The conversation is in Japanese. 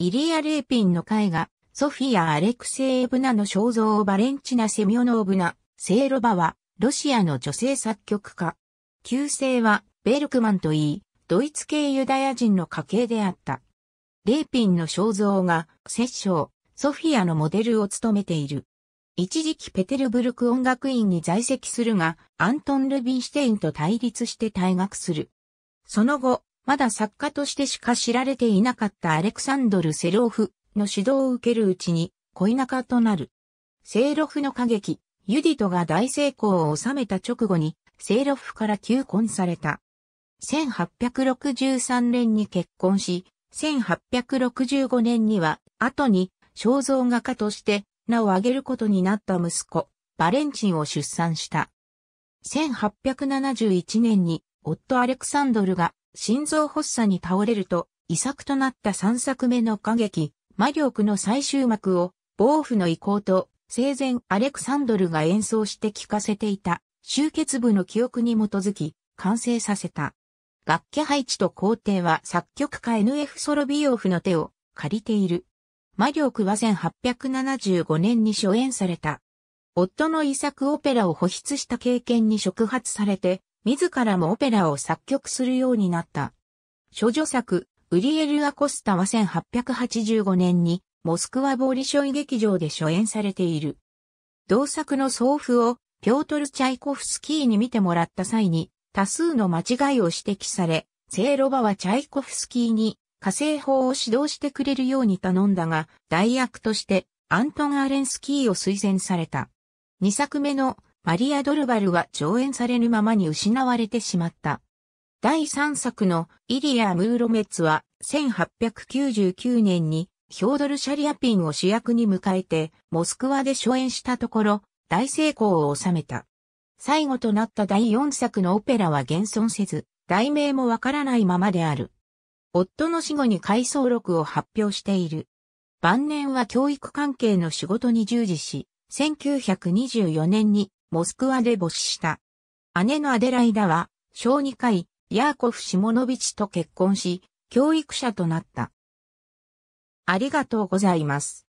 イリア・レーピンの絵画、ソフィア・アレクセイブナの肖像をバレンチナ・セミョノーブナ、セイロバは、ロシアの女性作曲家。旧姓は、ベルクマンといい、ドイツ系ユダヤ人の家系であった。レーピンの肖像が、摂政、ソフィアのモデルを務めている。一時期ペテルブルク音楽院に在籍するが、アントン・ルビンシュテインと対立して退学する。その後、まだ作家としてしか知られていなかったアレクサンドル・セローフの指導を受けるうちに恋仲となる。セーロフの歌劇、ユディトが大成功を収めた直後に、セーロフから求婚された。1863年に結婚し、1865年には、後に肖像画家として名を挙げることになった息子、バレンチンを出産した。1871年に、夫アレクサンドルが心臓発作に倒れると、遺作となった3作目の歌劇、魔力の最終幕を、暴風の意向と、生前アレクサンドルが演奏して聴かせていた、集結部の記憶に基づき、完成させた。楽器配置と工程は作曲家 NF ソロビオフの手を借りている。魔力は1875年に初演された。夫の遺作オペラを保筆した経験に触発されて、自らもオペラを作曲するようになった。諸女作、ウリエル・アコスタは1885年に、モスクワボーリショイ劇場で初演されている。同作の送付を、ピョートル・チャイコフスキーに見てもらった際に、多数の間違いを指摘され、セイロバはチャイコフスキーに、火星法を指導してくれるように頼んだが、代役として、アントン・アレンスキーを推薦された。2作目のマリア・ドルバルは上演されぬままに失われてしまった。第3作のイリア・ムーロメッツは1899年にヒョードル・シャリアピンを主役に迎えてモスクワで初演したところ大成功を収めた。最後となった第4作のオペラは現存せず、題名もわからないままである。夫の死後に回想録を発表している。晩年は教育関係の仕事に従事し、1924年にモスクワで没した。姉のアデライダは、小児科医、ヤーコフ・シモノビチと結婚し、教育者となった。ありがとうございます。